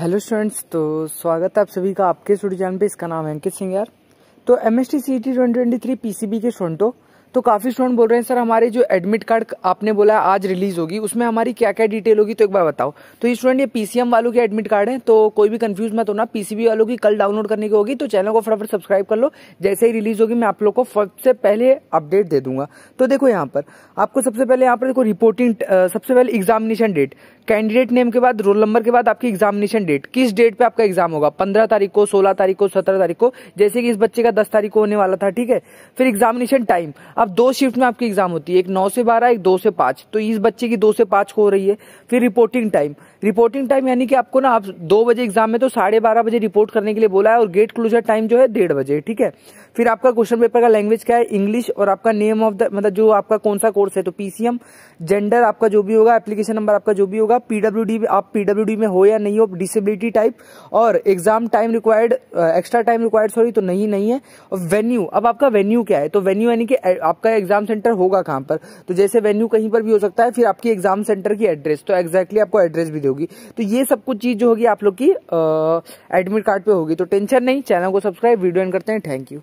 hello students तो स्वागत है आप सभी का आपके स्टूडियो चैनल पे इसका नाम है अंकित सिंह यार तो M S T C T twenty twenty three P C B के स्टूडेंटो तो काफ़ी स्टूडेंट बोल रहे हैं सर हमारे जो एडमिट कार्ड आपने बोला है आज रिलीज होगी उसमें हमारी क्या क्या डिटेल होगी तो एक बार बताओ तो ये स्टूडेंट ये पीसीएम वालों के एडमिट कार्ड है तो कोई भी कंफ्यूज मत होना पीसीबी वालों की कल डाउनलोड करने की होगी तो चैनल को फटाफट सब्सक्राइब कर लो जैसे ही रिलीज होगी मैं आप लोग को सबसे पहले अपडेट दे दूंगा तो देखो यहाँ पर आपको सबसे पहले यहाँ पर देखो रिपोर्टिंग सबसे पहले एग्जामिनेशन डेट कैंडिडेट नेम के बाद रोल नंबर के बाद आपकी एग्जामिनेशन डेट किस डेट पे आपका एग्जाम होगा पंद्रह तारीख को सोलह तारीख को सत्रह तारीख को जैसे कि इस बच्चे का दस तारीख को होने वाला था ठीक है फिर एग्जामिनेशन टाइम अब दो शिफ्ट में आपकी एग्जाम होती है एक नौ से बारह एक दो से पांच तो इस बच्चे की दो से पांच को हो रही है फिर रिपोर्टिंग टाइम रिपोर्टिंग टाइम यानी कि आपको ना आप दो बजे एग्जाम में तो साढ़े बारह बजे रिपोर्ट करने के लिए बोला है और गेट क्लोजर टाइम जो है डेढ़ बजे ठीक है फिर आपका क्वेश्चन पेपर का लैंग्वेज क्या है इंग्लिश और आपका नेम ऑफ द मतलब जो आपका कौन सा कोर्स है तो पीसीएम जेंडर आपका जो भी होगा एप्लीकेशन नंबर आपका जो भी होगा होगा पीडब्ल्यू आप पीडब्ल्यू में हो या नहीं हो डिसेबिलिटी टाइप और exam time required extra time required sorry तो नहीं नहीं है और वेन्यू अब आपका वेन्यू क्या है तो वेन्यू यानी कि आपका एग्जाम सेंटर होगा कहां पर तो जैसे वेन्यू कहीं पर भी हो सकता है फिर आपकी एग्जाम सेंटर की एड्रेस तो एग्जैक्टली आपको एड्रेस भी दोगी तो ये सब कुछ चीज जो होगी आप लोग की एडमिट कार्ड पर होगी तो टेंशन नहीं चैनल को सब्सक्राइब वीडियो एंड करते हैं थैंक यू